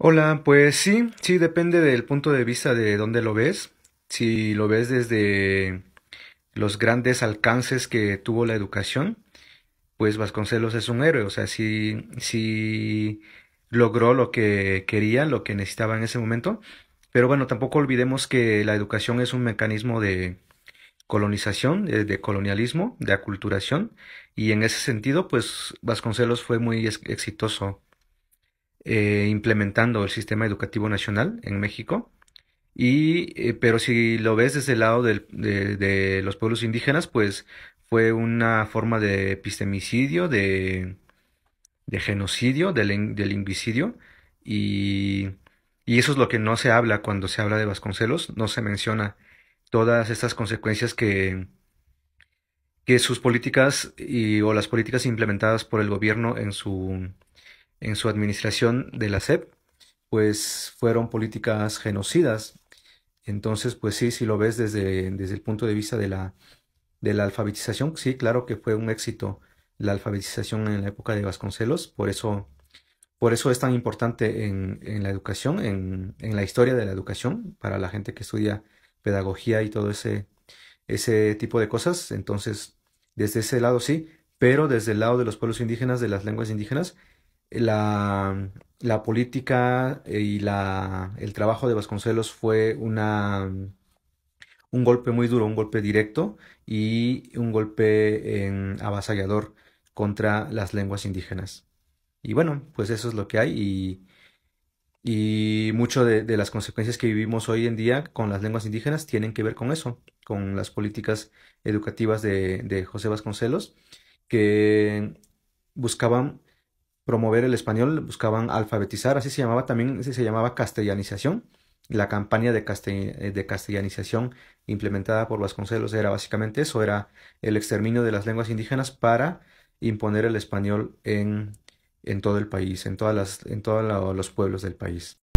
Hola, pues sí, sí, depende del punto de vista de dónde lo ves. Si lo ves desde los grandes alcances que tuvo la educación, pues Vasconcelos es un héroe, o sea, sí, si logró lo que quería, lo que necesitaba en ese momento. Pero bueno, tampoco olvidemos que la educación es un mecanismo de colonización, de colonialismo, de aculturación, y en ese sentido, pues Vasconcelos fue muy exitoso eh, implementando el sistema educativo nacional en México. Eh, pero si lo ves desde el lado de, los pueblos indígenas, pues fue una forma de epistemicidio, de, genocidio, del, del Y, eso es lo que no se habla cuando se habla de Vasconcelos, no se menciona todas estas consecuencias que, que sus políticas y, o las políticas implementadas por el gobierno en su, en su administración de la SEP, pues fueron políticas genocidas. Entonces, pues sí, si lo ves desde, desde el punto de vista de la, de la alfabetización, sí, claro que fue un éxito la alfabetización en la época de Vasconcelos, por eso, por eso es tan importante en, en la educación, en, en, la historia de la educación, para la gente que estudia pedagogía y todo ese, ese tipo de cosas. Entonces, desde ese lado sí, pero desde el lado de los pueblos indígenas, de las lenguas indígenas, la, la política eh, y la, el trabajo de Vasconcelos fue una, un golpe muy duro, un golpe directo y un golpe en, avasallador contra las lenguas indígenas. Y bueno, pues eso es lo que hay y, y mucho de, de, las consecuencias que vivimos hoy en día con las lenguas indígenas tienen que ver con eso, con las políticas educativas de, de José Vasconcelos, que buscaban promover el español, buscaban alfabetizar, así se llamaba también, se llamaba castellanización. La campaña de, eh, castellanización implementada por los Vasconcelos era básicamente eso, era el exterminio de las lenguas indígenas para imponer el español en, en todo el país, en, todas las, en todos los pueblos del país.